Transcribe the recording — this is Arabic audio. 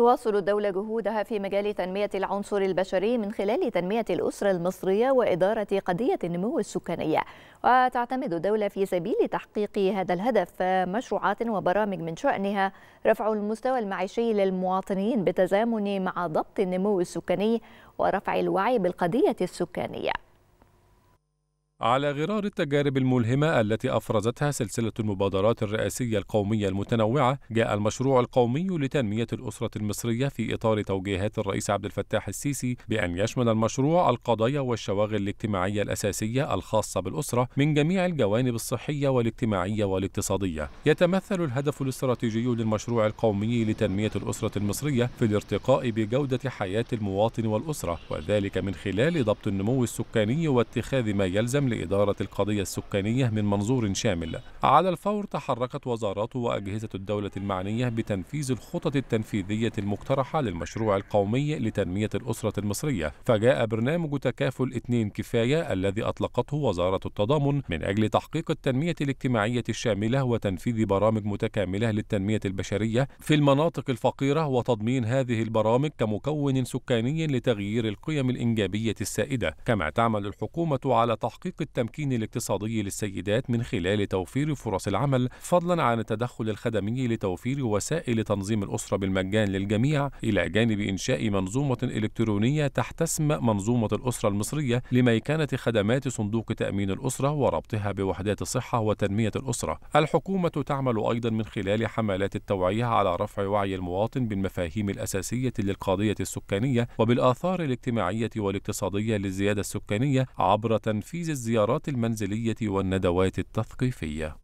تواصل الدولة جهودها في مجال تنمية العنصر البشري من خلال تنمية الأسرة المصرية وإدارة قضية النمو السكانية وتعتمد الدولة في سبيل تحقيق هذا الهدف مشروعات وبرامج من شأنها رفع المستوى المعيشي للمواطنين بالتزامن مع ضبط النمو السكاني ورفع الوعي بالقضية السكانية على غرار التجارب الملهمة التي أفرزتها سلسلة المبادرات الرئاسية القومية المتنوعة، جاء المشروع القومي لتنمية الأسرة المصرية في إطار توجيهات الرئيس عبد الفتاح السيسي بأن يشمل المشروع القضايا والشواغل الاجتماعية الأساسية الخاصة بالأسرة من جميع الجوانب الصحية والاجتماعية والاقتصادية. يتمثل الهدف الاستراتيجي للمشروع القومي لتنمية الأسرة المصرية في الارتقاء بجودة حياة المواطن والأسرة، وذلك من خلال ضبط النمو السكاني واتخاذ ما يلزم لإدارة القضية السكانية من منظور شامل على الفور تحركت وزارات وأجهزة الدولة المعنية بتنفيذ الخطط التنفيذية المقترحة للمشروع القومي لتنمية الأسرة المصرية فجاء برنامج تكافل اثنين كفاية الذي أطلقته وزارة التضامن من أجل تحقيق التنمية الاجتماعية الشاملة وتنفيذ برامج متكاملة للتنمية البشرية في المناطق الفقيرة وتضمين هذه البرامج كمكون سكاني لتغيير القيم الإنجابية السائدة كما تعمل الحكومة على تحقيق التمكين الاقتصادي للسيدات من خلال توفير فرص العمل فضلا عن التدخل الخدمي لتوفير وسائل تنظيم الأسرة بالمجان للجميع إلى جانب إنشاء منظومة إلكترونية تحت اسم منظومة الأسرة المصرية لميكانه خدمات صندوق تأمين الأسرة وربطها بوحدات الصحة وتنمية الأسرة الحكومة تعمل أيضا من خلال حملات التوعية على رفع وعي المواطن بالمفاهيم الأساسية للقضية السكانية وبالآثار الاجتماعية والاقتصادية للزيادة السكانية عبر تنفيذ الزيادة الزيارات المنزلية والندوات التثقيفية